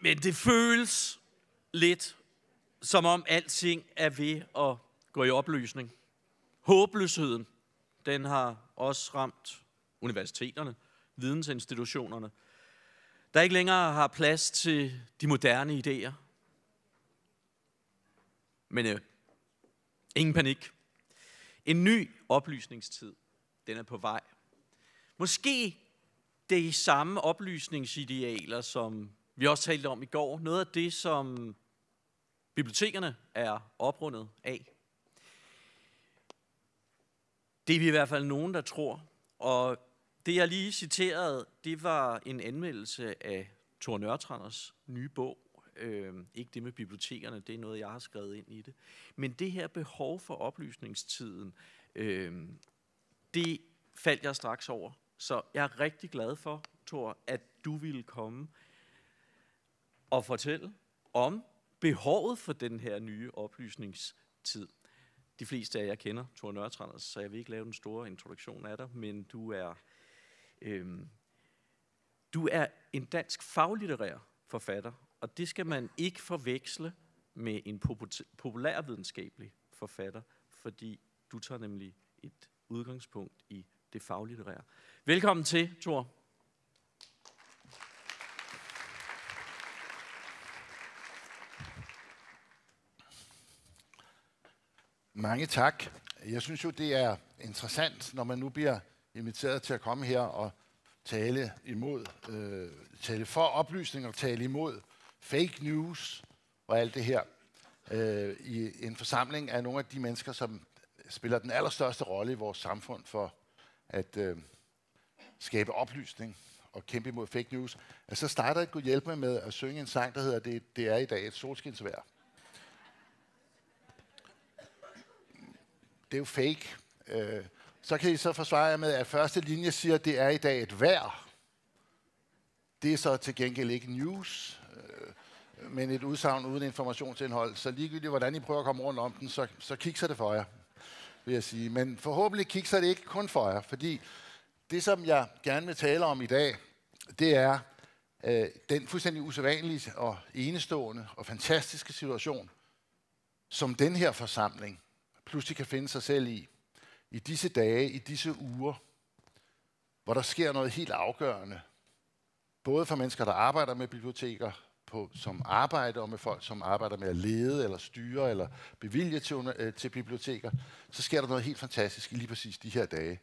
Men det føles lidt, som om alting er ved at gå i opløsning. Håbløsheden, den har også ramt universiteterne, vidensinstitutionerne, der ikke længere har plads til de moderne idéer. Men øh, ingen panik. En ny oplysningstid, den er på vej. Måske det er samme oplysningsidealer, som vi også talte om i går, noget af det, som bibliotekerne er oprundet af. Det er vi i hvert fald nogen, der tror. Og det, jeg lige citerede, det var en anmeldelse af Tor Nørtranders nye bog. Øh, ikke det med bibliotekerne, det er noget, jeg har skrevet ind i det. Men det her behov for oplysningstiden, øh, det faldt jeg straks over. Så jeg er rigtig glad for, Tor, at du ville komme at fortælle om behovet for den her nye oplysningstid. De fleste af jer kender Thor Nørretranders, så jeg vil ikke lave den store introduktion af dig, men du er, øhm, du er en dansk faglitterær forfatter, og det skal man ikke forveksle med en populærvidenskabelig forfatter, fordi du tager nemlig et udgangspunkt i det faglitterære. Velkommen til, Thor. Mange tak. Jeg synes jo, det er interessant, når man nu bliver inviteret til at komme her og tale imod, øh, tale for oplysning og tale imod fake news og alt det her øh, i en forsamling af nogle af de mennesker, som spiller den allerstørste rolle i vores samfund for at øh, skabe oplysning og kæmpe imod fake news, Så så starter jeg kunne hjælpe med at synge en sang, der hedder Det, det er i dag et solskinsvær. det er jo fake. Øh, så kan I så forsvare jer med, at første linje siger, at det er i dag et vejr. Det er så til gengæld ikke news, øh, men et udsagn uden informationsindhold. Så ligegyldigt, hvordan I prøver at komme rundt om den, så, så kikser det for jer, vil jeg sige. Men forhåbentlig kikser det ikke kun for jer, fordi det, som jeg gerne vil tale om i dag, det er øh, den fuldstændig usædvanlige og enestående og fantastiske situation, som den her forsamling pludselig kan finde sig selv i. I disse dage, i disse uger, hvor der sker noget helt afgørende. Både for mennesker, der arbejder med biblioteker, på, som arbejder og med folk, som arbejder med at lede eller styre eller bevilge til, øh, til biblioteker, så sker der noget helt fantastisk i lige præcis de her dage.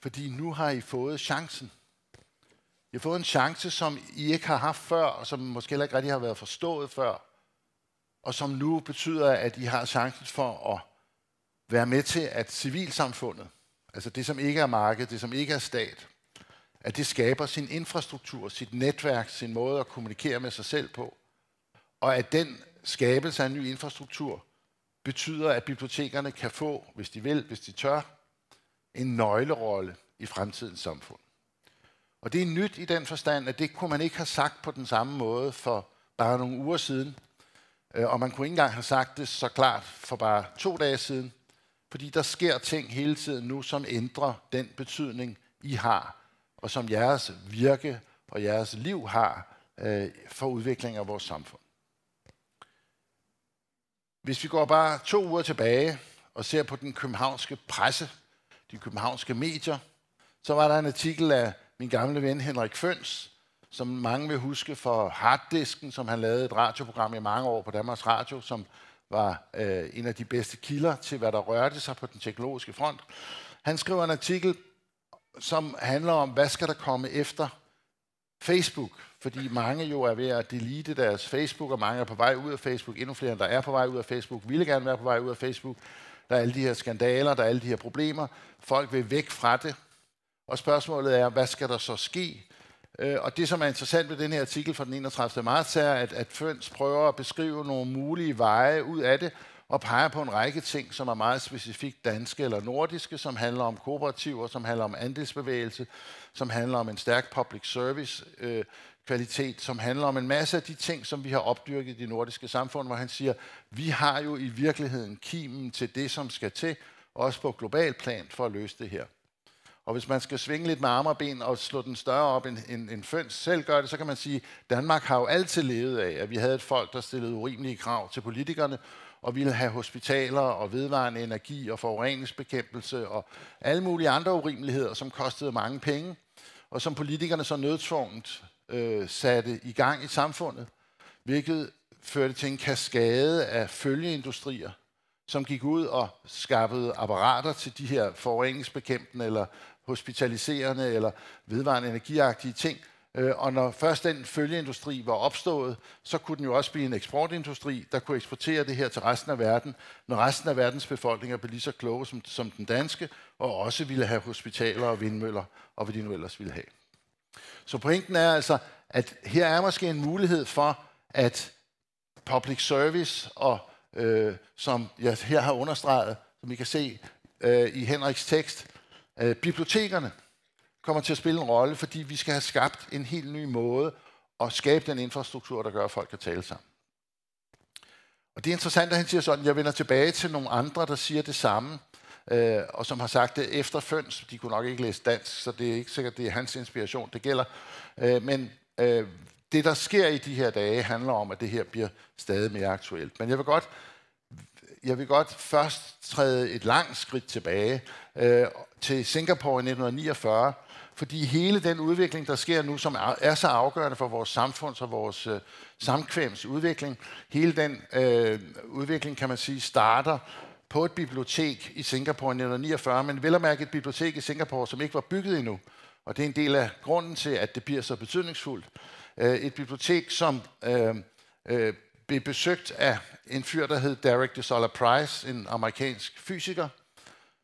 Fordi nu har I fået chancen. I har fået en chance, som I ikke har haft før, og som måske heller ikke rigtig har været forstået før, og som nu betyder, at I har chancen for at være med til, at civilsamfundet, altså det, som ikke er marked, det, som ikke er stat, at det skaber sin infrastruktur, sit netværk, sin måde at kommunikere med sig selv på, og at den skabelse af en ny infrastruktur betyder, at bibliotekerne kan få, hvis de vil, hvis de tør, en nøglerolle i fremtidens samfund. Og det er nyt i den forstand, at det kunne man ikke have sagt på den samme måde for bare nogle uger siden, øh, og man kunne ikke engang have sagt det så klart for bare to dage siden, fordi der sker ting hele tiden nu, som ændrer den betydning, I har, og som jeres virke og jeres liv har øh, for udviklingen af vores samfund. Hvis vi går bare to uger tilbage og ser på den københavnske presse, de københavnske medier, så var der en artikel af min gamle ven Henrik Føns, som mange vil huske for harddisken, som han lavede et radioprogram i mange år på Danmarks Radio, som var øh, en af de bedste kilder til, hvad der rørte sig på den teknologiske front. Han skriver en artikel, som handler om, hvad skal der komme efter Facebook? Fordi mange jo er ved at delete deres Facebook, og mange er på vej ud af Facebook. Endnu flere, end der er på vej ud af Facebook, ville gerne være på vej ud af Facebook. Der er alle de her skandaler, der er alle de her problemer. Folk vil væk fra det. Og spørgsmålet er, hvad skal der så ske? Øh, og det, som er interessant ved den her artikel fra den 31. marts, er, at, at Føns prøver at beskrive nogle mulige veje ud af det, og peger på en række ting, som er meget specifikt danske eller nordiske, som handler om kooperativer, som handler om andelsbevægelse, som handler om en stærk public service øh, kvalitet, som handler om en masse af de ting, som vi har opdyrket i de nordiske samfund, hvor han siger, vi har jo i virkeligheden kimen til det, som skal til, også på global plan, for at løse det her. Og hvis man skal svinge lidt med arme og ben og slå den større op end, end, end Føns selv gør det, så kan man sige, at Danmark har jo altid levet af, at vi havde et folk, der stillede urimelige krav til politikerne, og ville have hospitaler og vedvarende energi og forureningsbekæmpelse og alle mulige andre urimeligheder, som kostede mange penge, og som politikerne så nødtvunget øh, satte i gang i samfundet, hvilket førte til en kaskade af følgeindustrier, som gik ud og skaffede apparater til de her forureningsbekæmpende eller hospitaliserende eller vedvarende energiagtige ting. Øh, og når først den følgeindustri var opstået, så kunne den jo også blive en eksportindustri, der kunne eksportere det her til resten af verden, når resten af verdens befolkninger blev lige så kloge som, som den danske, og også ville have hospitaler og vindmøller, og hvad de nu ellers ville have. Så pointen er altså, at her er måske en mulighed for, at public service, og øh, som jeg her har understreget, som I kan se øh, i Henriks tekst, Øh, bibliotekerne kommer til at spille en rolle, fordi vi skal have skabt en helt ny måde at skabe den infrastruktur, der gør, at folk kan tale sammen. Og det er interessant, at han siger sådan, jeg vender tilbage til nogle andre, der siger det samme, øh, og som har sagt det efter Føns. De kunne nok ikke læse dansk, så det er ikke sikkert, det er hans inspiration, det gælder. Øh, men øh, det, der sker i de her dage, handler om, at det her bliver stadig mere aktuelt. Men jeg vil godt jeg vil godt først træde et langt skridt tilbage øh, til Singapore i 1949, fordi hele den udvikling, der sker nu, som er så afgørende for vores samfunds og vores øh, samkvems udvikling, hele den øh, udvikling, kan man sige, starter på et bibliotek i Singapore i 1949, men vel at mærke et bibliotek i Singapore, som ikke var bygget endnu. Og det er en del af grunden til, at det bliver så betydningsfuldt. Øh, et bibliotek, som øh, øh, blev besøgt af en fyr, der hed Derek de Sola Price, en amerikansk fysiker,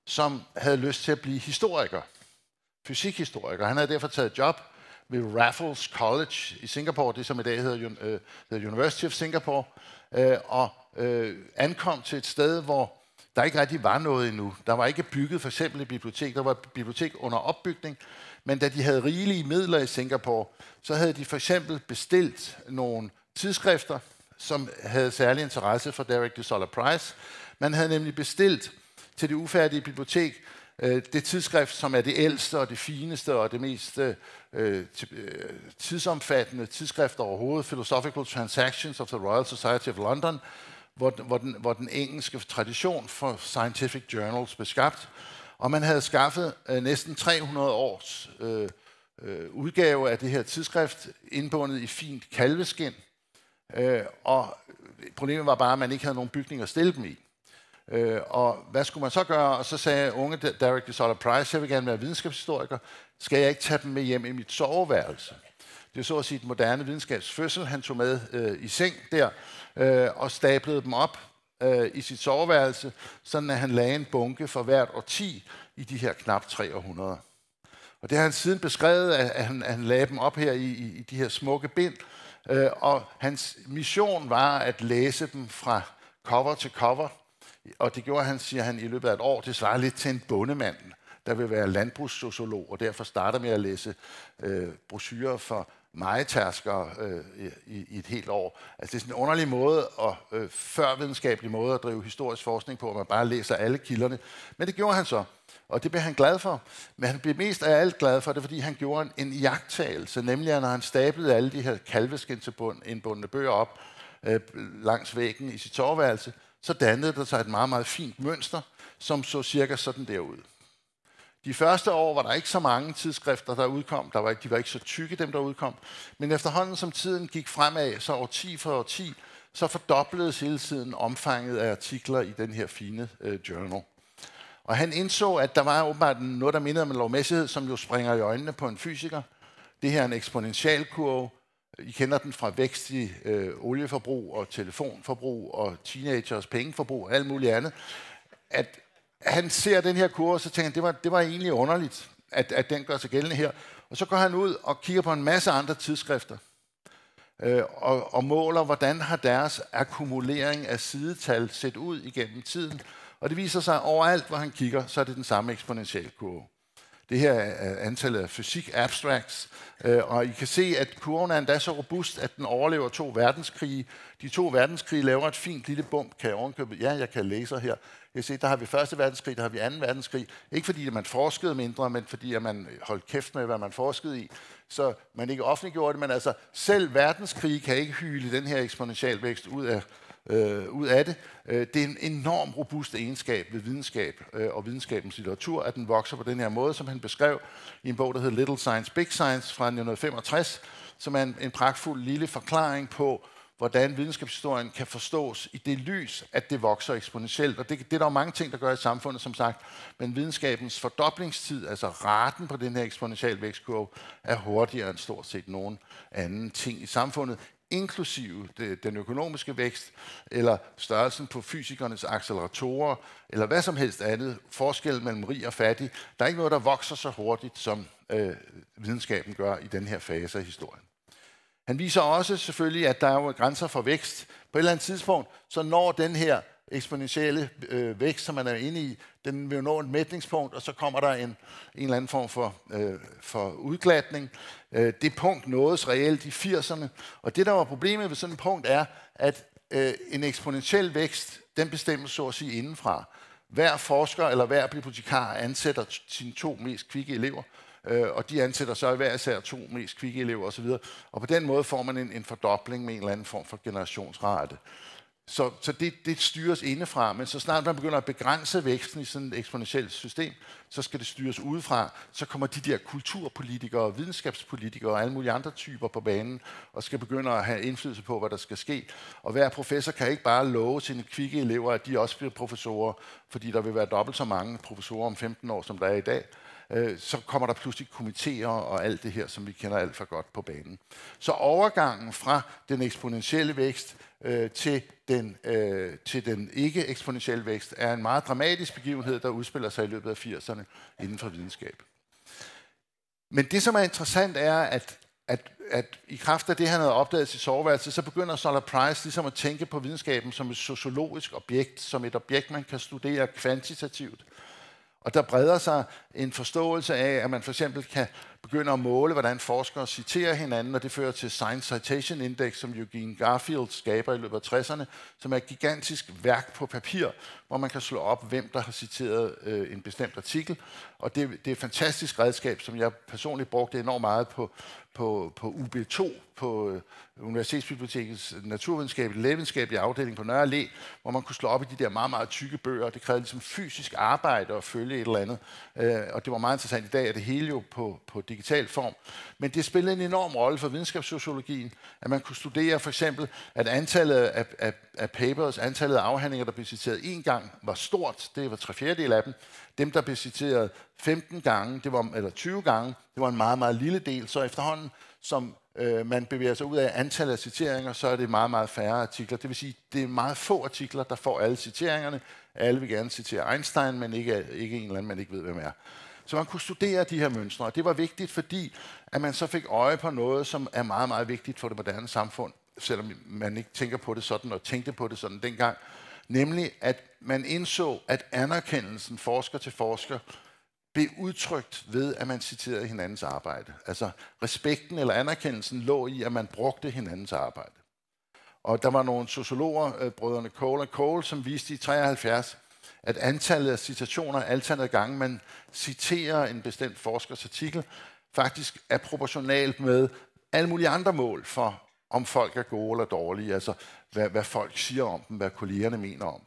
som havde lyst til at blive historiker, fysikhistoriker. Han havde derfor taget job ved Raffles College i Singapore, det som i dag hedder, uh, hedder University of Singapore, uh, og uh, ankom til et sted, hvor der ikke rigtig var noget endnu. Der var ikke bygget for eksempel et bibliotek, der var et bibliotek under opbygning, men da de havde rigelige midler i Singapore, så havde de for eksempel bestilt nogle tidsskrifter, som havde særlig interesse for Derek de Solar Price. Man havde nemlig bestilt til det ufærdige bibliotek øh, det tidsskrift, som er det ældste og det fineste og det mest øh, øh tidsomfattende tidsskrift overhovedet, Philosophical Transactions of the Royal Society of London, hvor, hvor, den, hvor den engelske tradition for scientific journals blev skabt. Og man havde skaffet øh, næsten 300 års øh, øh, udgave af det her tidsskrift, indbundet i fint kalveskind, Øh, og problemet var bare, at man ikke havde nogen bygninger at stille dem i. Øh, og hvad skulle man så gøre? Og så sagde unge Derek DeSotter Price, jeg vil gerne være videnskabshistoriker. Skal jeg ikke tage dem med hjem i mit soveværelse? Det er så at sige et moderne videnskabsfødsel, han tog med øh, i seng der, øh, og stablede dem op øh, i sit soveværelse, sådan at han lagde en bunke for hvert 10 i de her knap 300. Og det har han siden beskrevet, at han, at han lagde dem op her i, i, i de her smukke bind, øh, Øh, og hans mission var at læse dem fra cover til cover. Og det gjorde han, siger han, i løbet af et år. Det svarer lidt til en bondemand, der vil være landbrugssociolog, og derfor starter med at læse øh, brochurer for magetærskere øh, i, i et helt år. Altså det er sådan en underlig måde, og øh, førvidenskabelig måde at drive historisk forskning på, at man bare læser alle kilderne. Men det gjorde han så, og det blev han glad for. Men han blev mest af alt glad for det, fordi han gjorde en, en jagttagelse, nemlig at når han stablede alle de her kalveskindsindbundne bøger op øh, langs væggen i sit soveværelse, så dannede der sig et meget, meget fint mønster, som så cirka sådan der ud. De første år var der ikke så mange tidsskrifter, der udkom. Der var, de var ikke så tykke, dem der udkom. Men efterhånden, som tiden gik fremad, så 10 for år 10, så fordobledes hele tiden omfanget af artikler i den her fine øh, journal. Og han indså, at der var åbenbart noget, der mindede om en lovmæssighed, som jo springer i øjnene på en fysiker. Det her er en eksponentialkurve. I kender den fra vækst i øh, olieforbrug og telefonforbrug og teenagers pengeforbrug og alt muligt andet. At han ser den her kurve, og så tænker han, det var, det var egentlig underligt, at, at den gør sig gældende her. Og så går han ud og kigger på en masse andre tidsskrifter, øh, og, og måler, hvordan har deres akkumulering af sidetal set ud igennem tiden. Og det viser sig, at overalt, hvor han kigger, så er det den samme kurve. Det her er antallet af fysik abstracts, øh, og I kan se, at kurven er endda så robust, at den overlever to verdenskrige. De to verdenskrige laver et fint lille bump, kan jeg ovenkøbe. Ja, jeg kan læse her. Jeg siger, der har vi Første verdenskrig, der har vi Anden verdenskrig. Ikke fordi, at man forskede mindre, men fordi, at man holdt kæft med, hvad man forskede i. Så man ikke offentliggjorde det, men altså selv verdenskrig kan ikke hyle den her eksponentialvækst ud af, øh, ud af det. Øh, det er en enorm robust egenskab ved videnskab øh, og videnskabens litteratur, at den vokser på den her måde, som han beskrev i en bog, der hedder Little Science, Big Science fra 1965, som er en, en pragtfuld lille forklaring på, hvordan videnskabshistorien kan forstås i det lys, at det vokser eksponentielt. Og det, det er der jo mange ting, der gør i samfundet, som sagt. Men videnskabens fordoblingstid, altså raten på den her eksponentiel vækstkurve, er hurtigere end stort set nogen anden ting i samfundet, inklusive det, den økonomiske vækst, eller størrelsen på fysikernes acceleratorer, eller hvad som helst andet, forskellen mellem rig og fattig. Der er ikke noget, der vokser så hurtigt, som øh, videnskaben gør i den her fase af historien. Han viser også selvfølgelig, at der er jo grænser for vækst. På et eller andet tidspunkt, så når den her eksponentielle øh, vækst, som man er inde i, den vil jo nå et mætningspunkt, og så kommer der en, en eller anden form for, øh, for udglatning. Øh, det punkt nådes reelt i 80'erne, og det, der var problemet ved sådan et punkt, er, at øh, en eksponentiel vækst, den bestemmes så at sige indenfra. Hver forsker eller hver bibliotekar ansætter sine to mest kvikke elever, øh, og de ansætter så i hver især to mest kvikke elever osv. Og på den måde får man en, en fordobling med en eller anden form for generationsrate. Så, så det, det styres indefra, men så snart man begynder at begrænse væksten i sådan et eksponentielt system, så skal det styres udefra. Så kommer de der kulturpolitikere, videnskabspolitikere og alle mulige andre typer på banen, og skal begynde at have indflydelse på, hvad der skal ske. Og hver professor kan ikke bare love sine kvikke elever, at de også bliver professorer, fordi der vil være dobbelt så mange professorer om 15 år, som der er i dag øh, så kommer der pludselig komitéer og alt det her, som vi kender alt for godt på banen. Så overgangen fra den eksponentielle vækst øh, til, den, øh, til den ikke eksponentielle vækst er en meget dramatisk begivenhed, der udspiller sig i løbet af 80'erne inden for videnskab. Men det, som er interessant, er, at at, at i kraft af det, han havde opdaget i sit soveværelse, så begynder Solar Price ligesom at tænke på videnskaben som et sociologisk objekt, som et objekt, man kan studere kvantitativt. Og der breder sig en forståelse af, at man for eksempel kan begynde at måle, hvordan forskere citerer hinanden, og det fører til Science Citation Index, som Eugene Garfield skaber i løbet af 60'erne, som er et gigantisk værk på papir, hvor man kan slå op, hvem der har citeret øh, en bestemt artikel. Og det, det er et fantastisk redskab, som jeg personligt brugte enormt meget på på, på UB2 på øh, Universitetsbibliotekets øh, naturvidenskabelige i afdeling på Nørre Læ, hvor man kunne slå op i de der meget, meget tykke bøger. Det krævede ligesom fysisk arbejde at følge et eller andet. Øh, og det var meget interessant i dag, at det hele jo på, på digital form. Men det spillede en enorm rolle for videnskabssociologien, at man kunne studere for eksempel, at antallet af, af, af papers, antallet af afhandlinger, der blev citeret én gang, var stort. Det var tre fjerdedel af dem. Dem, der blev citeret 15 gange, det var, eller 20 gange, det var en meget, meget lille del. Så efterhånden, som øh, man bevæger sig ud af antallet af citeringer, så er det meget, meget færre artikler. Det vil sige, det er meget få artikler, der får alle citeringerne. Alle vil gerne citere Einstein, men ikke, ikke en eller anden, man ikke ved, hvem er. Så man kunne studere de her mønstre, og det var vigtigt, fordi at man så fik øje på noget, som er meget, meget vigtigt for det moderne samfund, selvom man ikke tænker på det sådan, og tænkte på det sådan dengang. Nemlig, at man indså, at anerkendelsen forsker til forsker blev udtrykt ved, at man citerede hinandens arbejde. Altså respekten eller anerkendelsen lå i, at man brugte hinandens arbejde. Og der var nogle sociologer, øh, brødrene Cole og Cole, som viste i 73, at antallet af citationer, antallet af gange, man citerer en bestemt forskers artikel, faktisk er proportionalt med alle mulige andre mål for, om folk er gode eller dårlige, altså hvad, hvad folk siger om dem, hvad kollegerne mener om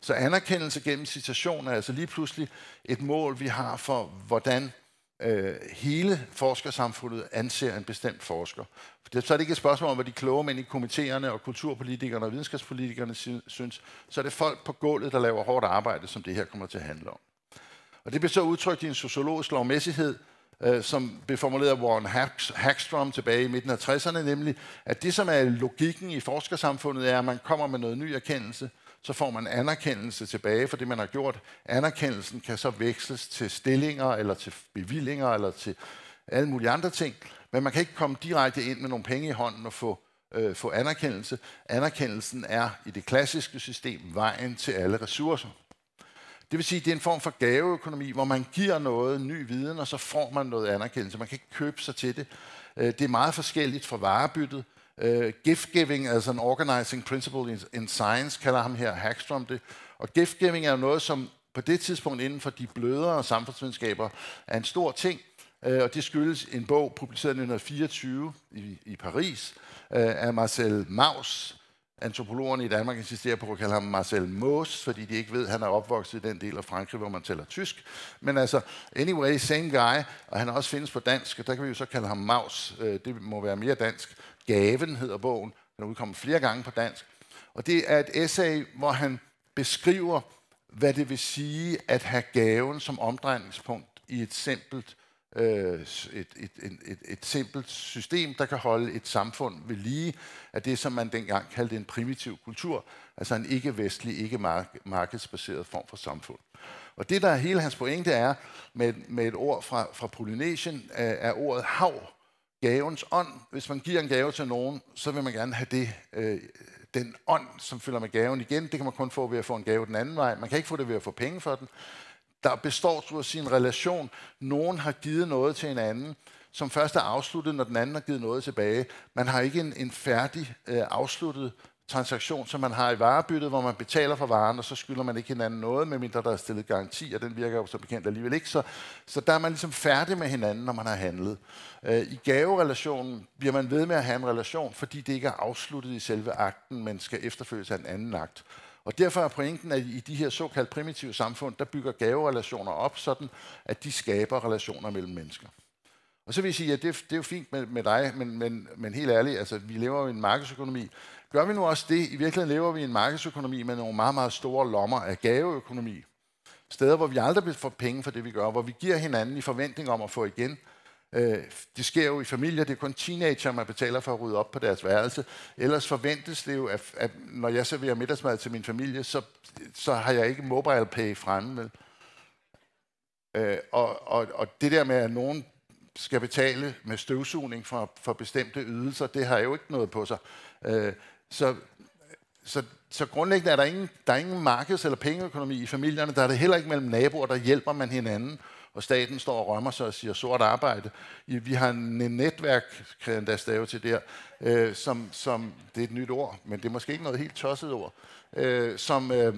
så anerkendelse gennem citation er altså lige pludselig et mål, vi har for, hvordan øh, hele forskersamfundet anser en bestemt forsker. Det, så er det ikke et spørgsmål om, hvad de kloge mænd i komiteerne og kulturpolitikerne og videnskabspolitikerne synes. Så er det folk på gulvet, der laver hårdt arbejde, som det her kommer til at handle om. Og det bliver så udtrykt i en sociologisk lovmæssighed, øh, som blev formuleret af Warren Hackstrom tilbage i midten af 60'erne, nemlig at det, som er logikken i forskersamfundet, er, at man kommer med noget ny erkendelse – så får man anerkendelse tilbage for det, man har gjort. Anerkendelsen kan så veksles til stillinger, eller til bevillinger, eller til alle mulige andre ting. Men man kan ikke komme direkte ind med nogle penge i hånden og få, øh, få anerkendelse. Anerkendelsen er i det klassiske system vejen til alle ressourcer. Det vil sige, at det er en form for gaveøkonomi, hvor man giver noget ny viden, og så får man noget anerkendelse. Man kan ikke købe sig til det. Øh, det er meget forskelligt fra varebyttet, Uh, øh, gift-giving as an organizing principle in, in science, kalder ham her Hackstrom det. Og gift-giving er noget, som på det tidspunkt inden for de blødere samfundsvidenskaber er en stor ting. Uh, og det skyldes en bog, publiceret i 1924 i, i Paris, uh, af Marcel Mauss. Antropologerne i Danmark insisterer på at kalde ham Marcel Mauss, fordi de ikke ved, at han er opvokset i den del af Frankrig, hvor man taler tysk. Men altså, anyway, same guy, og han også findes på dansk, og der kan vi jo så kalde ham Maus. Det må være mere dansk. Gaven hedder bogen. Den er udkommet flere gange på dansk. Og det er et essay, hvor han beskriver, hvad det vil sige at have gaven som omdrejningspunkt i et simpelt, øh, et, et, et, et, et simpelt system, der kan holde et samfund ved lige af det, som man dengang kaldte en primitiv kultur, altså en ikke-vestlig, ikke-markedsbaseret form for samfund. Og det, der er hele hans pointe er, med, med et ord fra, fra Polynesien, øh, er ordet hav, gavens ånd. Hvis man giver en gave til nogen, så vil man gerne have det, øh, den ånd, som fylder med gaven igen. Det kan man kun få ved at få en gave den anden vej. Man kan ikke få det ved at få penge for den. Der består, så at sige, en relation. Nogen har givet noget til en anden, som først er afsluttet, når den anden har givet noget tilbage. Man har ikke en, en færdig øh, afsluttet transaktion, som man har i varebyttet, hvor man betaler for varen, og så skylder man ikke hinanden noget, medmindre der er stillet garanti, og den virker jo så bekendt alligevel ikke. Så, så der er man ligesom færdig med hinanden, når man har handlet. Øh, I gaverelationen bliver man ved med at have en relation, fordi det ikke er afsluttet i selve akten, men skal efterfølges af en anden akt. Og derfor er pointen, at i de her såkaldt primitive samfund, der bygger gaverelationer op sådan, at de skaber relationer mellem mennesker. Og så vil jeg sige, at det, det er jo fint med, med dig, men, men, men helt ærligt, altså, vi lever jo i en markedsøkonomi. Gør vi nu også det? I virkeligheden lever vi i en markedsøkonomi med nogle meget, meget store lommer af gaveøkonomi. Steder, hvor vi aldrig får penge for det, vi gør, hvor vi giver hinanden i forventning om at få igen. Øh, det sker jo i familier, det er kun teenager, man betaler for at rydde op på deres værelse. Ellers forventes det jo, at, at når jeg serverer middagsmad til min familie, så, så har jeg ikke mobile pay fremme. Vel? Øh, og, og, og det der med, at nogen skal betale med støvsugning for, for bestemte ydelser, det har jo ikke noget på sig. Øh, så, så, så grundlæggende er der ingen, der er ingen markeds- eller pengeøkonomi i familierne. Der er det heller ikke mellem naboer, der hjælper man hinanden. Og staten står og rømmer sig og siger sort arbejde. Vi har en netværk, kan jeg endda stave til der, øh, som, som, det er et nyt ord, men det er måske ikke noget helt tosset ord, øh, som, øh,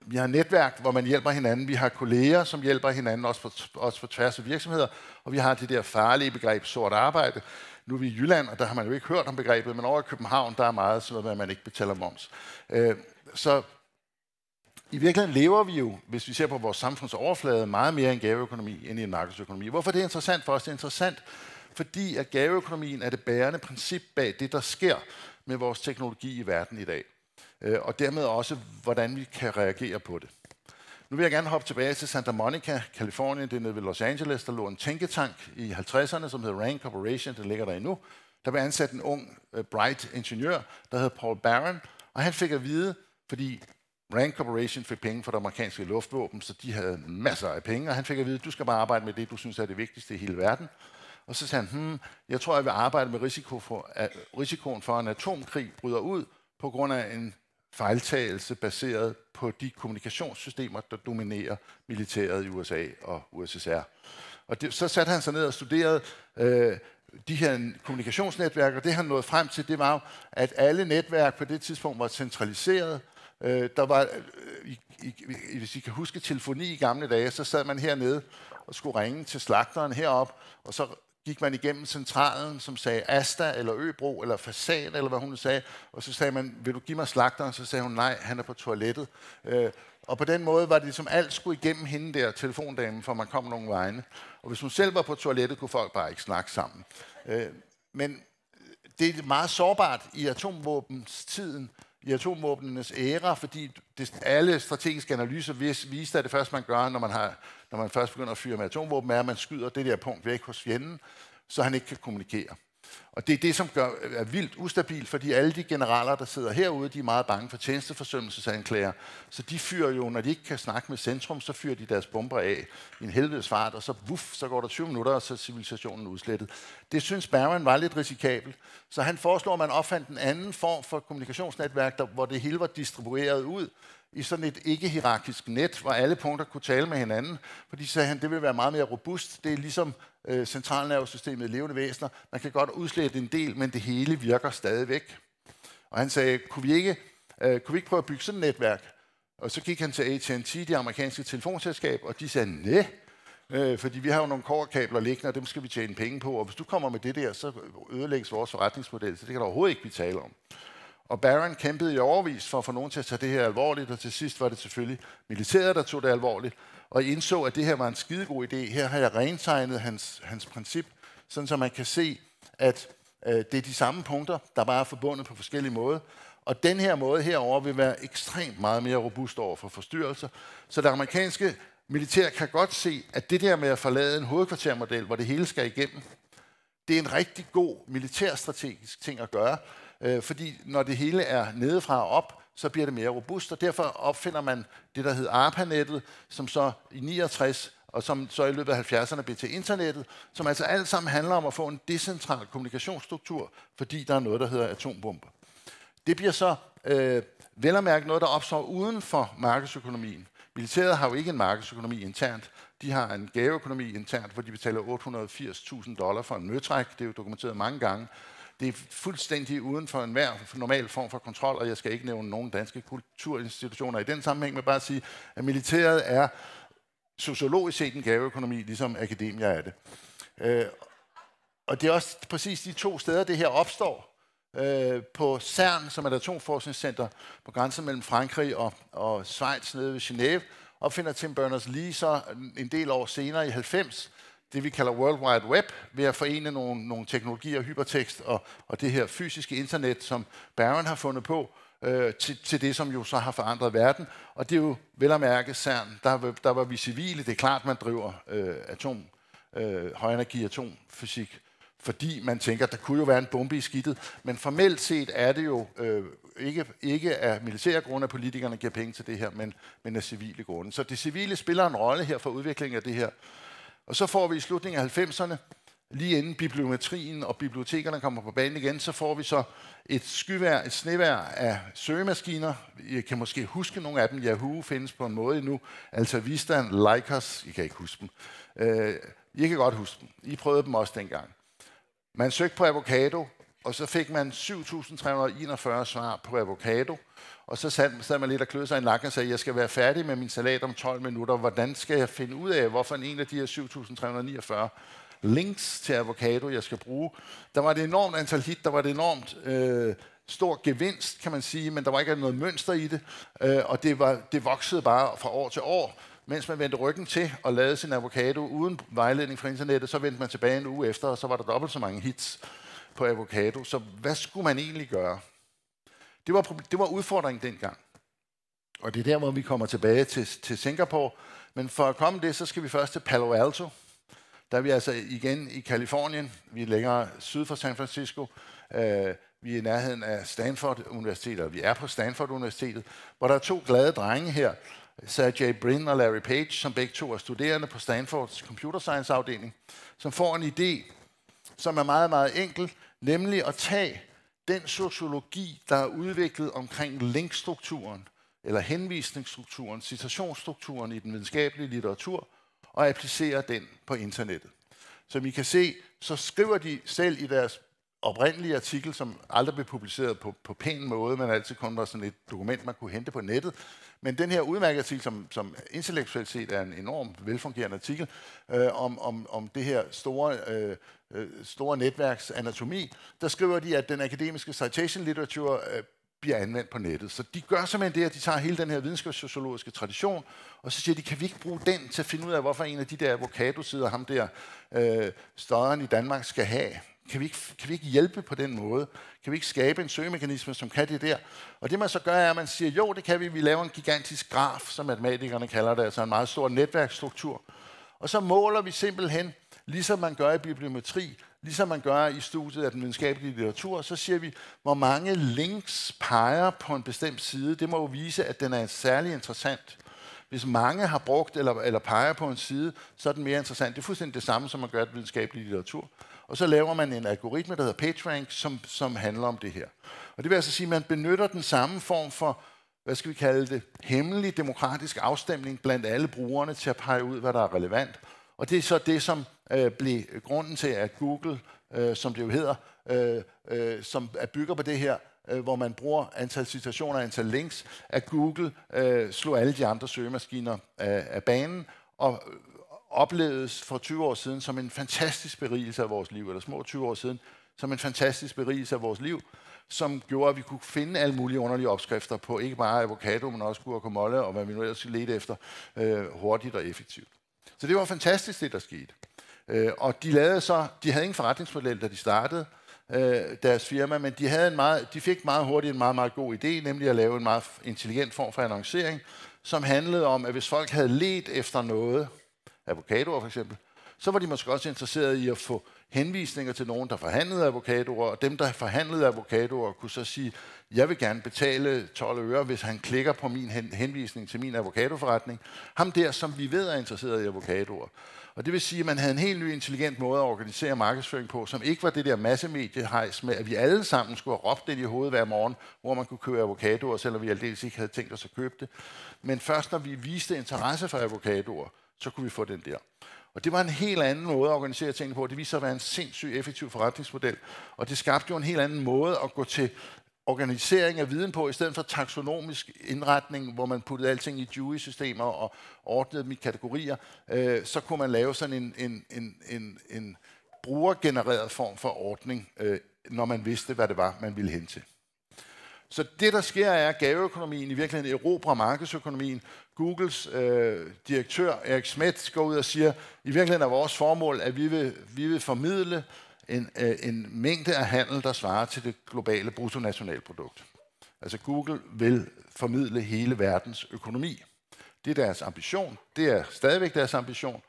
vi har netværk, hvor man hjælper hinanden. Vi har kolleger, som hjælper hinanden, også på, også på tværs af virksomheder. Og vi har det der farlige begreb sort arbejde, nu er vi i Jylland, og der har man jo ikke hørt om begrebet, men over i København, der er meget sådan noget at man ikke betaler moms. Øh, så i virkeligheden lever vi jo, hvis vi ser på vores samfundsoverflade, meget mere i en gaveøkonomi end i en markedsøkonomi. Hvorfor det er interessant for os? Det er interessant, fordi at gaveøkonomien er det bærende princip bag det, der sker med vores teknologi i verden i dag. Øh, og dermed også, hvordan vi kan reagere på det. Nu vil jeg gerne hoppe tilbage til Santa Monica, Kalifornien. Det er nede ved Los Angeles. Der lå en tænketank i 50'erne, som hed Rand Corporation. Den ligger der endnu. Der blev ansat en ung, øh, bright ingeniør, der hed Paul Barron. Og han fik at vide, fordi Rand Corporation fik penge fra det amerikanske luftvåben, så de havde masser af penge, og han fik at vide, du skal bare arbejde med det, du synes er det vigtigste i hele verden. Og så sagde han, hmm, jeg tror, jeg vil arbejde med risiko for, at risikoen for, at en atomkrig bryder ud på grund af en fejltagelse baseret på de kommunikationssystemer, der dominerer militæret i USA og USSR. Og det, så satte han sig ned og studerede øh, de her kommunikationsnetværk, og det han nåede frem til, det var jo, at alle netværk på det tidspunkt var centraliseret. Øh, der var, øh, i, i, hvis I kan huske telefoni i gamle dage, så sad man hernede og skulle ringe til slagteren herop, og så gik man igennem centralen, som sagde Asta, eller Øbro, eller Fasan, eller hvad hun sagde, og så sagde man, vil du give mig slagteren? Så sagde hun, nej, han er på toilettet. Øh, og på den måde var det ligesom, alt skulle igennem hende der, telefondamen, for man kom nogle vegne. Og hvis hun selv var på toilettet, kunne folk bare ikke snakke sammen. Øh, men det er meget sårbart i atomvåbens tiden, i atomvåbnenes æra, fordi det, alle strategiske analyser viste, at det første, man gør, når man, har, når man først begynder at fyre med atomvåben, er, at man skyder det der punkt væk hos fjenden, så han ikke kan kommunikere. Og det er det, som gør, er vildt ustabilt, fordi alle de generaler, der sidder herude, de er meget bange for tjenesteforsømmelsesanklager. Så de fyrer jo, når de ikke kan snakke med centrum, så fyrer de deres bomber af i en helvedes fart, og så, wuff, så går der 20 minutter, og så er civilisationen udslettet. Det synes Berman var lidt risikabelt, så han foreslår, at man opfandt en anden form for kommunikationsnetværk, der, hvor det hele var distribueret ud, i sådan et ikke-hierarkisk net, hvor alle punkter kunne tale med hinanden, fordi sagde han, det vil være meget mere robust. Det er ligesom Øh, centralnervesystemet i levende væsener. Man kan godt udslætte en del, men det hele virker stadigvæk. Og han sagde, kunne vi ikke, øh, kunne vi ikke prøve at bygge sådan et netværk? Og så gik han til AT&T, det amerikanske telefonselskab, og de sagde, nej, øh, fordi vi har jo nogle kårekabler liggende, og dem skal vi tjene penge på, og hvis du kommer med det der, så ødelægges vores forretningsmodel, så det kan der overhovedet ikke blive tale om. Og Barron kæmpede i overvis for at få nogen til at tage det her alvorligt, og til sidst var det selvfølgelig militæret, der tog det alvorligt, og indså, at det her var en skidegod idé. Her har jeg rentegnet hans, hans princip, sådan så man kan se, at øh, det er de samme punkter, der bare er forbundet på forskellige måder. Og den her måde herover vil være ekstremt meget mere robust over for forstyrrelser. Så det amerikanske militær kan godt se, at det der med at forlade en hovedkvartermodel, hvor det hele skal igennem, det er en rigtig god militærstrategisk ting at gøre, Øh, fordi når det hele er nedefra og op, så bliver det mere robust, og derfor opfinder man det, der hedder ARPANET'et, som så i 69 og som så i løbet af 70'erne blev til internettet, som altså alt sammen handler om at få en decentral kommunikationsstruktur, fordi der er noget, der hedder atombomber. Det bliver så øh, vel at mærke noget, der opstår uden for markedsøkonomien. Militæret har jo ikke en markedsøkonomi internt. De har en gaveøkonomi internt, hvor de betaler 880.000 dollar for en møtræk. Det er jo dokumenteret mange gange. Det er fuldstændig uden for enhver normal form for kontrol, og jeg skal ikke nævne nogen danske kulturinstitutioner i den sammenhæng, men bare sige, at militæret er sociologisk set en gaveøkonomi, ligesom akademia er det. Øh, og det er også præcis de to steder, det her opstår. Øh, på CERN, som er et atomforskningscenter på grænsen mellem Frankrig og, og Schweiz nede ved Genève, opfinder Tim Berners-Lee så en del år senere i 90 det, vi kalder World Wide Web, ved at forene nogle, nogle teknologier, hypertekst og, og det her fysiske internet, som Barron har fundet på, øh, til, til det, som jo så har forandret verden. Og det er jo vel at mærke CERN. Der, der var vi civile. Det er klart, man driver øh, atom, øh, højenergi atomfysik, fordi man tænker, at der kunne jo være en bombe i skidtet. Men formelt set er det jo øh, ikke, ikke af militære grunde, at politikerne giver penge til det her, men, men af civile grunde. Så det civile spiller en rolle her for udviklingen af det her og så får vi i slutningen af 90'erne, lige inden bibliometrien og bibliotekerne kommer på banen igen, så får vi så et skyvær, et snevær af søgemaskiner. I kan måske huske nogle af dem. Yahoo findes på en måde endnu. Altså Vista, Likers, I kan ikke huske dem. Øh, I kan godt huske dem. I prøvede dem også dengang. Man søgte på avocado, og så fik man 7.341 svar på avocado. Og så sad, sad man lidt og kløede sig i nakken og sagde, jeg skal være færdig med min salat om 12 minutter. Hvordan skal jeg finde ud af, hvorfor en af de her 7.349 links til avocado, jeg skal bruge? Der var et enormt antal hit, der var et enormt øh, stor gevinst, kan man sige, men der var ikke noget mønster i det. Øh, og det, var, det voksede bare fra år til år mens man vendte ryggen til og lavede sin avocado uden vejledning fra internettet, så vendte man tilbage en uge efter, og så var der dobbelt så mange hits på avocado. Så hvad skulle man egentlig gøre? Det var, det var udfordringen dengang. Og det er der, hvor vi kommer tilbage til, til Singapore. Men for at komme det, så skal vi først til Palo Alto. Der er vi altså igen i Kalifornien. Vi er længere syd for San Francisco. Uh, vi er i nærheden af Stanford Universitet, og vi er på Stanford Universitetet, hvor der er to glade drenge her, Sergey Brin og Larry Page, som begge to er studerende på Stanfords Computer Science afdeling, som får en idé, som er meget, meget enkel, nemlig at tage den sociologi, der er udviklet omkring linkstrukturen, eller henvisningsstrukturen, citationsstrukturen i den videnskabelige litteratur, og applicerer den på internettet. Som I kan se, så skriver de selv i deres oprindelige artikel, som aldrig blev publiceret på, på pæn måde, men altid kun var sådan et dokument, man kunne hente på nettet. Men den her udmærkede artikel, som, som intellektuelt set er en enorm velfungerende artikel, øh, om, om, om det her store øh, øh, store netværksanatomi, der skriver de, at den akademiske citation literature øh, bliver anvendt på nettet. Så de gør simpelthen det, at de tager hele den her videnskabssociologiske tradition, og så siger de, kan vi ikke bruge den til at finde ud af, hvorfor en af de der avocadosider, ham der øh, støderen i Danmark, skal have? Kan vi, ikke, kan vi ikke hjælpe på den måde? Kan vi ikke skabe en søgemekanisme, som kan det der? Og det man så gør, er, at man siger, jo, det kan vi. Vi laver en gigantisk graf, som matematikerne kalder det, altså en meget stor netværksstruktur. Og så måler vi simpelthen Ligesom man gør i bibliometri, ligesom man gør i studiet af den videnskabelige litteratur, så siger vi, hvor mange links peger på en bestemt side. Det må jo vise, at den er særlig interessant. Hvis mange har brugt eller, eller peger på en side, så er den mere interessant. Det er fuldstændig det samme, som man gør i den videnskabelige litteratur. Og så laver man en algoritme, der hedder PageRank, som, som handler om det her. Og det vil altså sige, at man benytter den samme form for, hvad skal vi kalde det, hemmelig demokratisk afstemning blandt alle brugerne til at pege ud, hvad der er relevant. Og det er så det, som øh, blev grunden til, at Google, øh, som det jo hedder, øh, øh, som er bygger på det her, øh, hvor man bruger antal citationer og antal links, at Google øh, slog alle de andre søgemaskiner af, af banen, og øh, oplevedes for 20 år siden som en fantastisk berigelse af vores liv, eller små 20 år siden, som en fantastisk berigelse af vores liv, som gjorde, at vi kunne finde alle mulige underlige opskrifter på ikke bare avocado, men også guacamole og hvad vi nu ellers ledte efter øh, hurtigt og effektivt. Så det var fantastisk, det der skete. Øh, og de, lavede så, de havde ingen forretningsmodel, da de startede øh, deres firma, men de, havde en meget, de fik meget hurtigt en meget, meget god idé, nemlig at lave en meget intelligent form for annoncering, som handlede om, at hvis folk havde let efter noget, avocadoer for eksempel, så var de måske også interesserede i at få henvisninger til nogen, der forhandlede avokadoer, og dem, der forhandlede avokadoer, kunne så sige, jeg vil gerne betale 12 øre, hvis han klikker på min henvisning til min avokadoforretning. Ham der, som vi ved er interesseret i avokadoer. Og det vil sige, at man havde en helt ny intelligent måde at organisere markedsføring på, som ikke var det der massemediehejs med, at vi alle sammen skulle have råbt det i hovedet hver morgen, hvor man kunne købe avokadoer, selvom vi aldeles ikke havde tænkt os at købe det. Men først når vi viste interesse for avokadoer, så kunne vi få den der. Og det var en helt anden måde at organisere tingene på. Det viste sig at være en sindssygt effektiv forretningsmodel. Og det skabte jo en helt anden måde at gå til organisering af viden på, i stedet for taksonomisk indretning, hvor man puttede alting i jury-systemer og ordnede dem i kategorier, øh, så kunne man lave sådan en, en, en, en, en brugergenereret form for ordning, øh, når man vidste, hvad det var, man ville hen til. Så det, der sker, er, at gaveøkonomien i virkeligheden erobrer markedsøkonomien. Googles øh, direktør, Erik Schmidt, går ud og siger, i virkeligheden er vores formål, at vi vil, vi vil formidle en, øh, en mængde af handel, der svarer til det globale bruttonationalprodukt. Altså Google vil formidle hele verdens økonomi. Det er deres ambition. Det er stadigvæk deres ambition.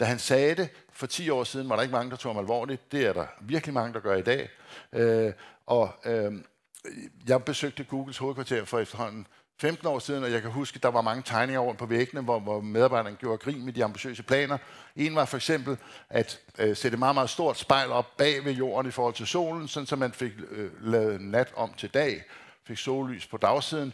Da han sagde det for 10 år siden, var der ikke mange, der tog ham alvorligt. Det er der virkelig mange, der gør i dag. Øh, og... Øh, jeg besøgte Googles hovedkvarter for efterhånden 15 år siden, og jeg kan huske, der var mange tegninger rundt på væggene, hvor, hvor medarbejderne gjorde grin med de ambitiøse planer. En var for eksempel at øh, sætte meget, meget stort spejl op bag ved jorden i forhold til solen, sådan så man fik øh, lavet nat om til dag, fik sollys på dagsiden,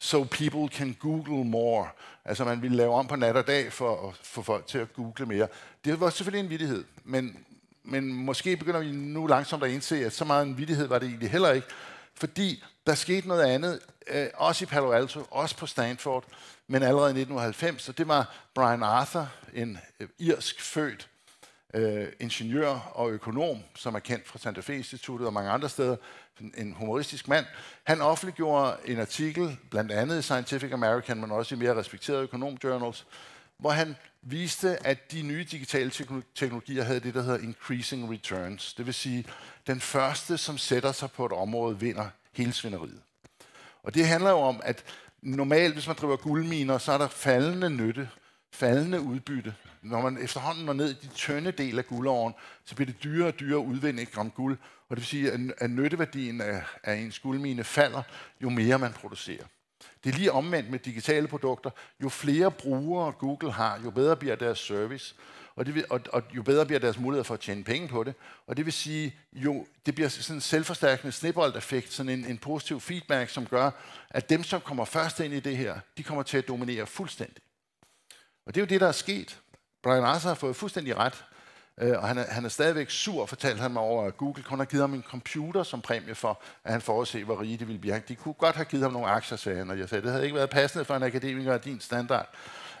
so people can google more. Altså man ville lave om på nat og dag for at få folk til at google mere. Det var selvfølgelig en vidighed, men, men måske begynder vi nu langsomt at indse, at så meget en vidighed var det egentlig heller ikke, fordi der skete noget andet, øh, også i Palo Alto, også på Stanford, men allerede i 1990. Så det var Brian Arthur, en øh, irsk født øh, ingeniør og økonom, som er kendt fra Santa Fe Instituttet og mange andre steder, en humoristisk mand. Han offentliggjorde en artikel, blandt andet i Scientific American, men også i mere respekterede økonomjournals, journals hvor han viste, at de nye digitale teknologier havde det, der hedder increasing returns. Det vil sige, den første, som sætter sig på et område, vinder hele svineriet. Og det handler jo om, at normalt, hvis man driver guldminer, så er der faldende nytte, faldende udbytte. Når man efterhånden når ned i de tynde del af guldåren, så bliver det dyrere og dyrere at udvinde et gram guld. Og det vil sige, at nytteværdien af, af ens guldmine falder, jo mere man producerer. Det er lige omvendt med digitale produkter. Jo flere brugere Google har, jo bedre bliver deres service, og, det vil, og, og jo bedre bliver deres mulighed for at tjene penge på det. Og det vil sige, jo, det bliver sådan en selvforstærkende snibboldeffekt, sådan en, en positiv feedback, som gør, at dem, som kommer først ind i det her, de kommer til at dominere fuldstændig. Og det er jo det, der er sket. Brian Arthur har fået fuldstændig ret. Øh, og han er, han er stadigvæk sur, fortalte han mig over, at Google kun har givet ham en computer som præmie for, at han forudse, hvor rige det ville blive. De kunne godt have givet ham nogle aktier, sagde han, og jeg sagde, det havde ikke været passende for en akademiker af din standard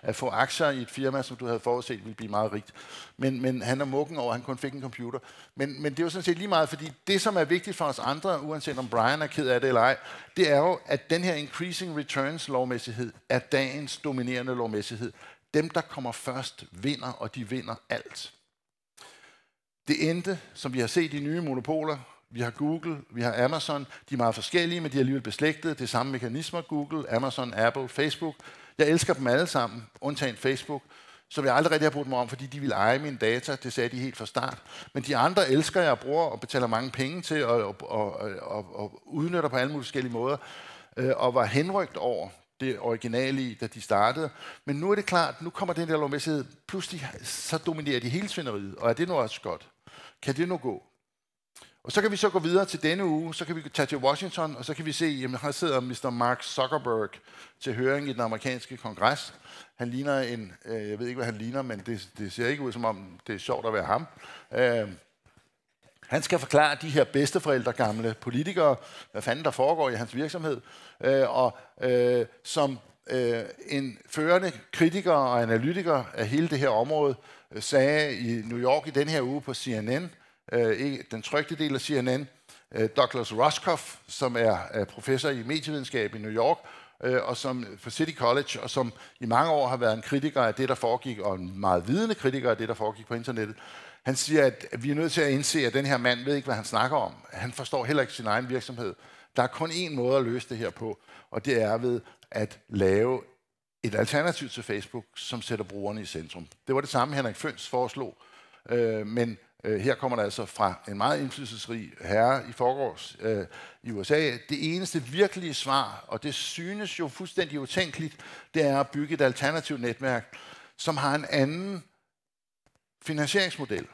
at få aktier i et firma, som du havde forudset, ville blive meget rigt. Men, men han er mukken over, at han kun fik en computer. Men, men det er jo sådan set lige meget, fordi det, som er vigtigt for os andre, uanset om Brian er ked af det eller ej, det er jo, at den her increasing returns lovmæssighed er dagens dominerende lovmæssighed. Dem, der kommer først, vinder, og de vinder alt. Det endte, som vi har set i nye monopoler, vi har Google, vi har Amazon, de er meget forskellige, men de er alligevel beslægtede, det er samme mekanismer, Google, Amazon, Apple, Facebook. Jeg elsker dem alle sammen, undtagen Facebook, som jeg aldrig rigtig har brugt mig om, fordi de ville eje mine data, det sagde de helt fra start. Men de andre elsker jeg og bruger og betaler mange penge til og, og, og, og, og udnytter på alle mulige forskellige måder, øh, og var henrygt over, det originale da de startede. Men nu er det klart, nu kommer den der lovmæssighed, pludselig så dominerer de hele svinderiet, og er det nu også godt? Kan det nu gå? Og så kan vi så gå videre til denne uge, så kan vi tage til Washington, og så kan vi se, jamen her sidder Mr. Mark Zuckerberg til høring i den amerikanske kongres. Han ligner en, øh, jeg ved ikke, hvad han ligner, men det, det ser ikke ud, som om det er sjovt at være ham. Øh, han skal forklare de her bedsteforældre, gamle politikere, hvad fanden der foregår i hans virksomhed, øh, og øh, som øh, en førende kritiker og analytiker af hele det her område, sagde i New York i den her uge på CNN, øh, den trygte del af CNN, øh, Douglas Roscoff, som er professor i medievidenskab i New York, øh, og som for City College, og som i mange år har været en kritiker af det, der foregik, og en meget vidende kritiker af det, der foregik på internettet. Han siger, at vi er nødt til at indse, at den her mand ved ikke, hvad han snakker om. Han forstår heller ikke sin egen virksomhed. Der er kun én måde at løse det her på, og det er ved at lave et alternativ til Facebook, som sætter brugerne i centrum. Det var det samme, Henrik Føns foreslog, øh, men øh, her kommer det altså fra en meget indflydelsesrig herre i forgårs øh, i USA. Det eneste virkelige svar, og det synes jo fuldstændig utænkeligt, det er at bygge et alternativt netværk, som har en anden finansieringsmodel.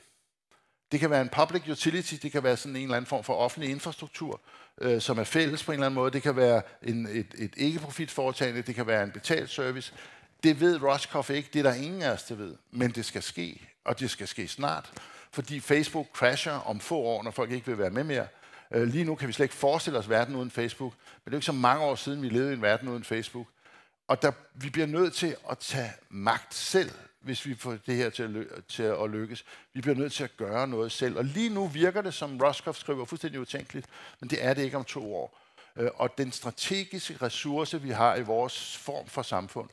Det kan være en public utility, det kan være sådan en eller anden form for offentlig infrastruktur, øh, som er fælles på en eller anden måde. Det kan være en, et, et ikke profit foretagende det kan være en betalt service. Det ved Roscoff ikke, det er der ingen af os, der ved. Men det skal ske, og det skal ske snart, fordi Facebook crasher om få år, når folk ikke vil være med mere. Øh, lige nu kan vi slet ikke forestille os verden uden Facebook, men det er jo ikke så mange år siden, vi levede i en verden uden Facebook. Og der, vi bliver nødt til at tage magt selv hvis vi får det her til at, til at lykkes. Vi bliver nødt til at gøre noget selv. Og lige nu virker det, som Roscoff skriver, fuldstændig utænkeligt, men det er det ikke om to år. Øh, og den strategiske ressource, vi har i vores form for samfund,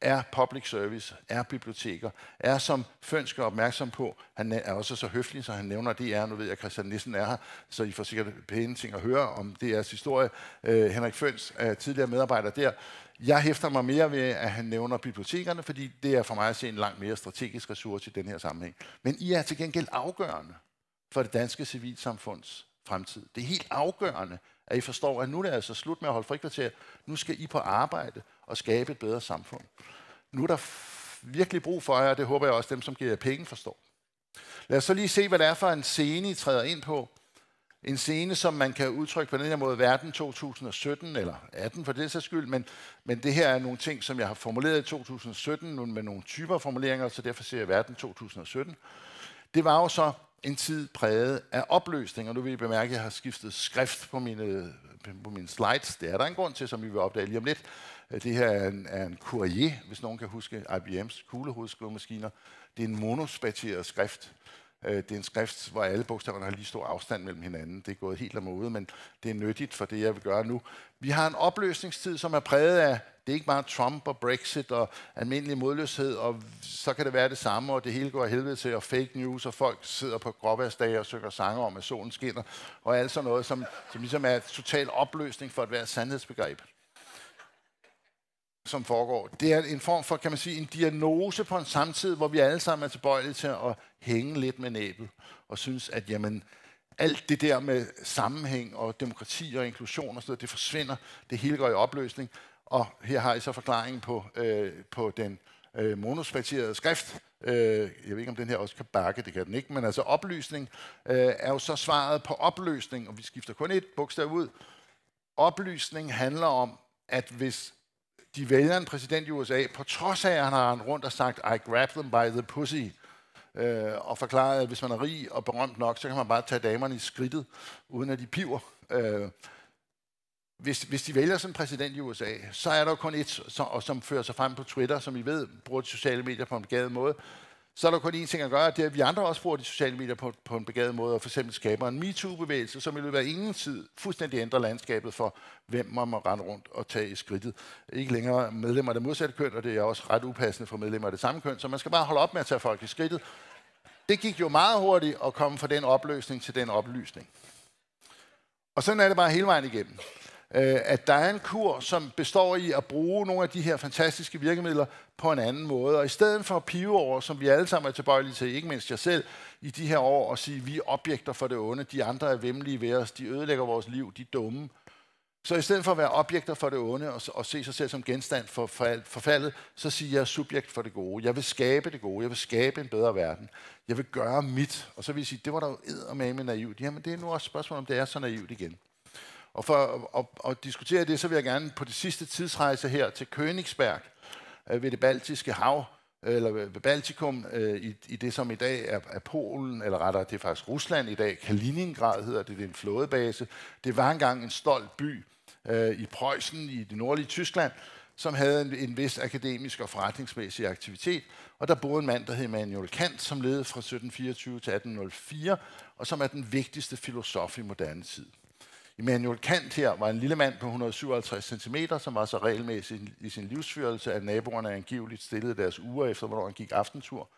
er public service, er biblioteker, er som Fønske er opmærksom på, han er også så høflig, så han nævner det er, nu ved jeg, at Christian Nissen er her, så I får sikkert pæne ting at høre om DR's historie. Øh, Henrik Føns er tidligere medarbejder der, jeg hæfter mig mere ved, at han nævner bibliotekerne, fordi det er for mig at se en langt mere strategisk ressource i den her sammenhæng. Men I er til gengæld afgørende for det danske civilsamfunds fremtid. Det er helt afgørende, at I forstår, at nu er det altså slut med at holde frikvarter. Nu skal I på arbejde og skabe et bedre samfund. Nu er der virkelig brug for jer, og det håber jeg også, dem, som giver jer penge, forstår. Lad os så lige se, hvad det er for en scene, I træder ind på en scene, som man kan udtrykke på den her måde, verden 2017 eller 18 for det sags skyld, men, men det her er nogle ting, som jeg har formuleret i 2017 med nogle typer formuleringer, så derfor siger jeg verden 2017. Det var jo så en tid præget af opløsning, og nu vil I bemærke, at jeg har skiftet skrift på mine, på mine slides. Det er der en grund til, som vi vil opdage lige om lidt. Det her er en, er en courier, hvis nogen kan huske IBM's kuglehovedskrivermaskiner. Det er en monospatieret skrift. Øh, det er en skrift, hvor alle bogstaverne har lige stor afstand mellem hinanden. Det er gået helt om ude, men det er nyttigt for det, jeg vil gøre nu. Vi har en opløsningstid, som er præget af, det er ikke bare Trump og Brexit og almindelig modløshed, og så kan det være det samme, og det hele går helvede til, og fake news, og folk sidder på gråværsdage og synger sange om, at solen skinner, og alt sådan noget, som, som ligesom er total opløsning for et hvert sandhedsbegreb som foregår. Det er en form for, kan man sige, en diagnose på en samtid, hvor vi alle sammen er tilbøjelige til at hænge lidt med næbet og synes, at jamen, alt det der med sammenhæng og demokrati og inklusion og sådan det forsvinder. Det hele går i opløsning. Og her har I så forklaringen på, øh, på den øh, monospatierede skrift. Øh, jeg ved ikke, om den her også kan bakke, det kan den ikke, men altså oplysning øh, er jo så svaret på opløsning, og vi skifter kun et bogstav ud. Oplysning handler om, at hvis de vælger en præsident i USA, på trods af, at han har rundt og sagt, I grab them by the pussy, øh, og forklaret, at hvis man er rig og berømt nok, så kan man bare tage damerne i skridtet, uden at de piver. Øh, hvis, hvis de vælger en præsident i USA, så er der kun et, som, og som fører sig frem på Twitter, som I ved, bruger de sociale medier på en gade måde, så er der kun én ting at gøre, det er, at vi andre også bruger de sociale medier på, på en begavet måde, og for eksempel skaber en MeToo-bevægelse, som i løbet af ingen tid fuldstændig ændrer landskabet for, hvem man må rende rundt og tage i skridtet. Ikke længere medlemmer af det modsatte køn, og det er også ret upassende for medlemmer af det samme køn, så man skal bare holde op med at tage folk i skridtet. Det gik jo meget hurtigt at komme fra den opløsning til den oplysning. Og sådan er det bare hele vejen igennem. Øh, at der er en kur, som består i at bruge nogle af de her fantastiske virkemidler på en anden måde. Og i stedet for at pive over, som vi alle sammen er tilbøjelige til, ikke mindst jeg selv, i de her år, og sige, vi er objekter for det onde, de andre er vemmelige ved os, de ødelægger vores liv, de er dumme. Så i stedet for at være objekter for det onde og, og se sig selv som genstand for forfaldet, så siger jeg subjekt for det gode. Jeg vil skabe det gode. Jeg vil skabe en bedre verden. Jeg vil gøre mit. Og så vil jeg sige, det var da jo eddermame naivt. Jamen det er nu også et spørgsmål, om det er så naivt igen. Og for at, at, at diskutere det, så vil jeg gerne på det sidste tidsrejse her til Königsberg øh, ved det baltiske hav, øh, eller ved Baltikum, øh, i, i det som i dag er, er Polen, eller rettere, det er faktisk Rusland i dag, Kaliningrad hedder det, det er en flådebase. Det var engang en stolt by øh, i Preussen, i det nordlige Tyskland, som havde en, en vis akademisk og forretningsmæssig aktivitet, og der boede en mand, der hed Immanuel Kant, som levede fra 1724 til 1804, og som er den vigtigste filosof i moderne tid. Immanuel Kant her var en lille mand på 157 cm, som var så regelmæssig i sin livsførelse, at naboerne angiveligt stillede deres uger efter, hvornår han gik aftentur.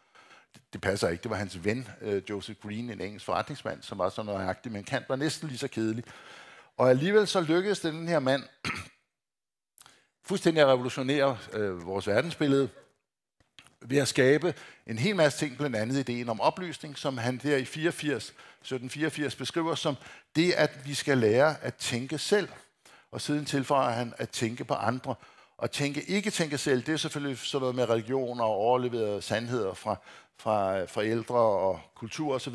Det, passer ikke. Det var hans ven, øh, Joseph Green, en engelsk forretningsmand, som var så nøjagtig, men Kant var næsten lige så kedelig. Og alligevel så lykkedes det den her mand fuldstændig at revolutionere øh, vores verdensbillede ved at skabe en hel masse ting, blandt andet ideen om oplysning, som han der i 84, 1784 beskriver som det, at vi skal lære at tænke selv. Og siden tilføjer han at tænke på andre. Og tænke, ikke tænke selv, det er selvfølgelig sådan noget med religioner og overleverede sandheder fra, fra forældre og kultur osv.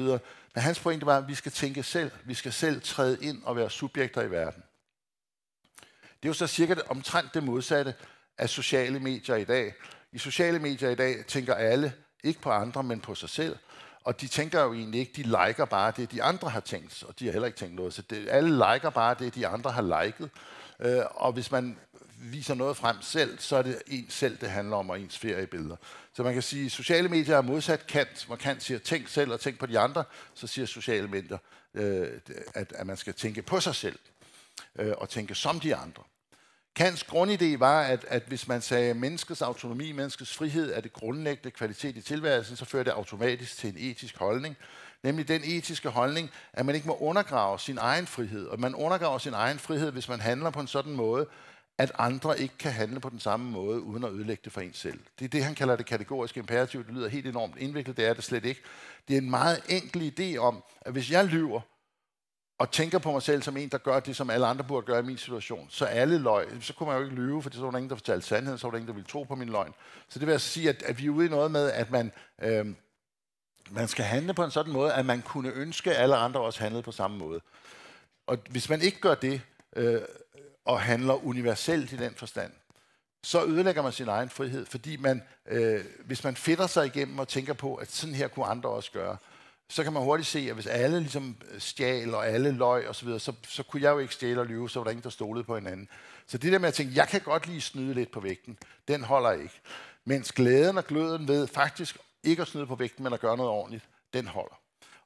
Men hans pointe var, at vi skal tænke selv. Vi skal selv træde ind og være subjekter i verden. Det er jo så cirka omtrent det modsatte af sociale medier i dag, i sociale medier i dag tænker alle ikke på andre, men på sig selv. Og de tænker jo egentlig ikke, de liker bare det, de andre har tænkt, og de har heller ikke tænkt noget. Så det, alle liker bare det, de andre har liket. Øh, og hvis man viser noget frem selv, så er det en selv, det handler om, og ens feriebilleder. Så man kan sige, at sociale medier er modsat kant, hvor kant siger, tænk selv og tænk på de andre, så siger sociale medier, øh, at, at man skal tænke på sig selv øh, og tænke som de andre. Kants grundidé var, at, at hvis man sagde menneskets autonomi, menneskets frihed er det grundlæggende kvalitet i tilværelsen, så fører det automatisk til en etisk holdning. Nemlig den etiske holdning, at man ikke må undergrave sin egen frihed. Og man undergraver sin egen frihed, hvis man handler på en sådan måde, at andre ikke kan handle på den samme måde, uden at ødelægge det for en selv. Det er det, han kalder det kategoriske imperativ. Det lyder helt enormt indviklet, det er det slet ikke. Det er en meget enkel idé om, at hvis jeg lyver, og tænker på mig selv som en, der gør det, som alle andre burde gøre i min situation, så alle løg, så kunne man jo ikke lyve, for så var der ingen, der fortalte sandheden, så var der ingen, der ville tro på min løgn. Så det vil altså sige, at, at vi er ude i noget med, at man, øh, man skal handle på en sådan måde, at man kunne ønske, at alle andre også handlede på samme måde. Og hvis man ikke gør det, øh, og handler universelt i den forstand, så ødelægger man sin egen frihed, fordi man, øh, hvis man fitter sig igennem og tænker på, at sådan her kunne andre også gøre, så kan man hurtigt se, at hvis alle ligesom øh, stjal og alle løg og så, videre, så, så kunne jeg jo ikke stjæle og lyve, så var der ingen, der stolede på hinanden. Så det der med at tænke, jeg kan godt lige snyde lidt på vægten, den holder ikke. Mens glæden og gløden ved faktisk ikke at snyde på vægten, men at gøre noget ordentligt, den holder.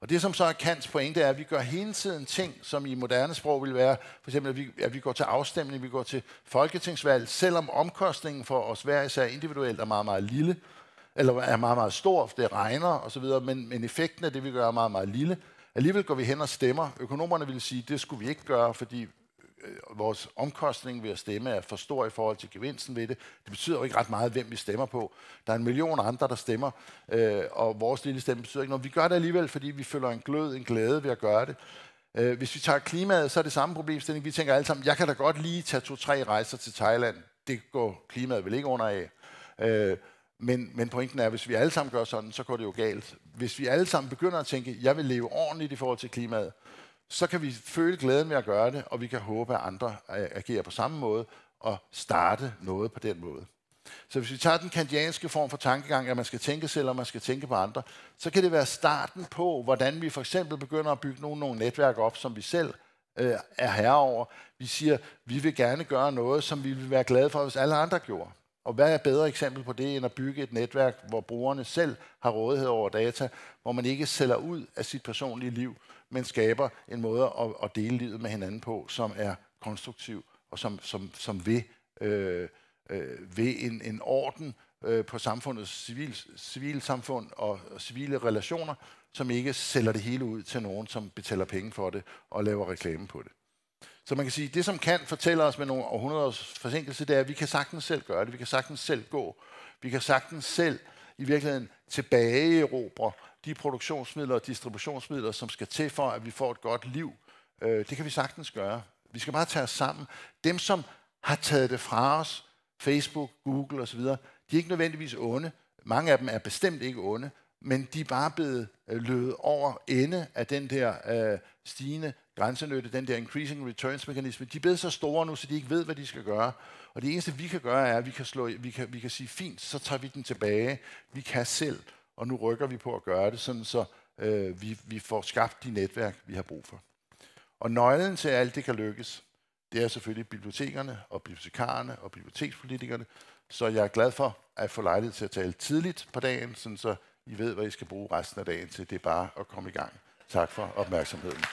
Og det, som så er Kants pointe, er, at vi gør hele tiden ting, som i moderne sprog vil være, for eksempel, at vi, at vi går til afstemning, vi går til folketingsvalg, selvom omkostningen for os hver især individuelt er meget, meget lille, eller er meget, meget stor, det regner osv., men, men effekten af det, vi gør, er meget, meget lille. Alligevel går vi hen og stemmer. Økonomerne vil sige, at det skulle vi ikke gøre, fordi øh, vores omkostning ved at stemme er for stor i forhold til gevinsten ved det. Det betyder jo ikke ret meget, hvem vi stemmer på. Der er en million andre, der stemmer, øh, og vores lille stemme betyder ikke noget. Vi gør det alligevel, fordi vi føler en glød, en glæde ved at gøre det. Øh, hvis vi tager klimaet, så er det samme problemstilling. Vi tænker alle sammen, jeg kan da godt lige tage to-tre rejser til Thailand. Det går klimaet vel ikke under af. Øh, men, men pointen er, at hvis vi alle sammen gør sådan, så går det jo galt. Hvis vi alle sammen begynder at tænke, jeg vil leve ordentligt i forhold til klimaet, så kan vi føle glæden ved at gøre det, og vi kan håbe, at andre øh, agerer på samme måde og starte noget på den måde. Så hvis vi tager den kandianske form for tankegang, at man skal tænke selv, og man skal tænke på andre, så kan det være starten på, hvordan vi for eksempel begynder at bygge nogle, nogle netværk op, som vi selv øh, er herre over. Vi siger, vi vil gerne gøre noget, som vi vil være glade for, hvis alle andre gjorde. Og hvad er et bedre eksempel på det, end at bygge et netværk, hvor brugerne selv har rådighed over data, hvor man ikke sælger ud af sit personlige liv, men skaber en måde at, at dele livet med hinanden på, som er konstruktiv og som, som, som ved, øh, øh, ved en, en orden øh, på samfundets civil, civilsamfund og, og civile relationer, som ikke sælger det hele ud til nogen, som betaler penge for det og laver reklame på det. Så man kan sige, at det som kan fortælle os med nogle århundreders forsinkelse, det er, at vi kan sagtens selv gøre det, vi kan sagtens selv gå, vi kan sagtens selv i virkeligheden tilbageerobre de produktionsmidler og distributionsmidler, som skal til for, at vi får et godt liv. Øh, det kan vi sagtens gøre. Vi skal bare tage os sammen. Dem, som har taget det fra os, Facebook, Google osv., de er ikke nødvendigvis onde. Mange af dem er bestemt ikke onde, men de er bare blevet øh, løbet over ende af den der øh, stigende grænsenytte, den der increasing returns mekanisme, de er blevet så store nu, så de ikke ved, hvad de skal gøre. Og det eneste, vi kan gøre, er, at vi kan, slå, vi kan, vi kan sige, fint, så tager vi den tilbage. Vi kan selv, og nu rykker vi på at gøre det, sådan så øh, vi, vi får skabt de netværk, vi har brug for. Og nøglen til, at alt det kan lykkes, det er selvfølgelig bibliotekerne og bibliotekarerne og bibliotekspolitikerne. Så jeg er glad for at få lejlighed til at tale tidligt på dagen, sådan så I ved, hvad I skal bruge resten af dagen til. Det er bare at komme i gang. Tak for opmærksomheden.